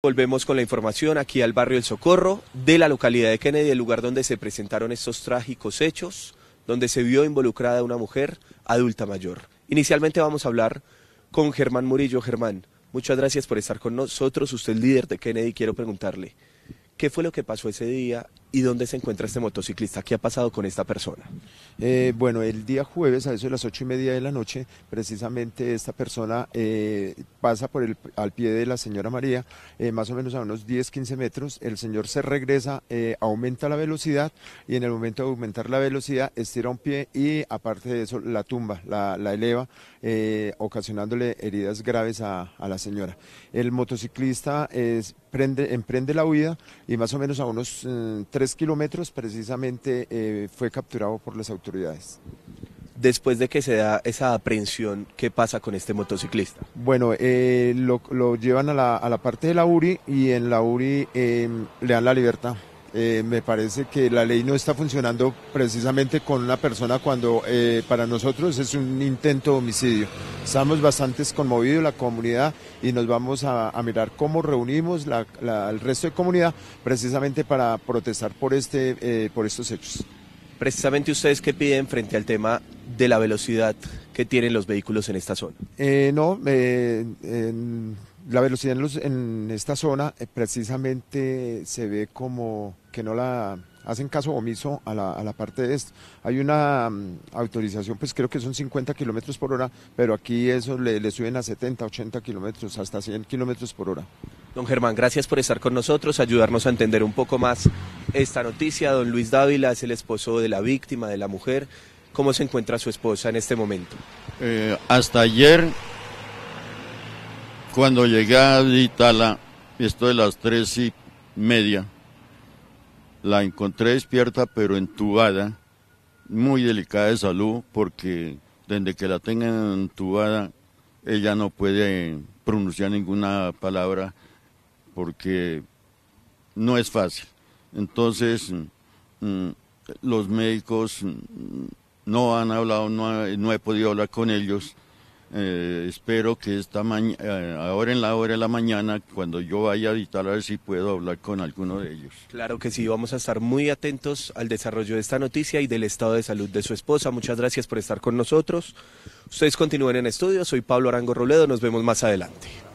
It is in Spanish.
Volvemos con la información aquí al barrio El Socorro de la localidad de Kennedy, el lugar donde se presentaron estos trágicos hechos, donde se vio involucrada una mujer adulta mayor. Inicialmente vamos a hablar con Germán Murillo. Germán, muchas gracias por estar con nosotros. Usted es líder de Kennedy. Quiero preguntarle, ¿qué fue lo que pasó ese día y dónde se encuentra este motociclista, qué ha pasado con esta persona. Eh, bueno, el día jueves a eso de las ocho y media de la noche, precisamente esta persona eh, pasa por el, al pie de la señora María, eh, más o menos a unos 10, 15 metros, el señor se regresa, aumenta la velocidad y en el momento de aumentar la velocidad estira un pie y aparte de eso la tumba, la, eleva, ocasionándole heridas graves a, la señora. El motociclista emprende la huida y más o menos a unos... 30 tres kilómetros precisamente eh, fue capturado por las autoridades. Después de que se da esa aprehensión, ¿qué pasa con este motociclista? Bueno, eh, lo, lo, llevan a la, a la, parte de la URI y en la URI eh, le dan la libertad. Eh, me parece que la ley no está funcionando precisamente con una persona cuando eh, para nosotros es un intento de homicidio. Estamos bastante conmovidos la comunidad y nos vamos a, mirar cómo reunimos la, el resto de comunidad precisamente para protestar por, este, eh, por estos hechos. Precisamente ustedes qué piden frente al tema de la velocidad que tienen los vehículos en esta zona. no, en la velocidad en, en esta zona eh, precisamente se ve como que no la hacen caso omiso a la, parte de esto. Hay una mm, autorización, pues creo que son 50 kilómetros por hora, pero aquí eso le, suben a 70, 80 kilómetros, hasta 100 kilómetros por hora. Don Germán, gracias por estar con nosotros, ayudarnos a entender un poco más esta noticia. Don Luis Dávila es el esposo de la víctima, de la mujer. ¿Cómo se encuentra su esposa en este momento? Eh, hasta ayer cuando llegué a Itala, esto de las tres y media, la encontré despierta pero entubada, muy delicada de salud, porque desde que la tengan entubada, ella no puede pronunciar ninguna palabra porque no es fácil. Entonces, mm, los médicos mm, no han hablado, no, no he podido hablar con ellos eh, espero que esta mañana, eh, ahora en la hora de la mañana, cuando yo vaya a visitar, a ver si puedo hablar con alguno de ellos. Claro que sí, vamos a estar muy atentos al desarrollo de esta noticia y del estado de salud de su esposa. Muchas gracias por estar con nosotros. Ustedes continúen en estudio. Soy Pablo Arango Roledo. Nos vemos más adelante.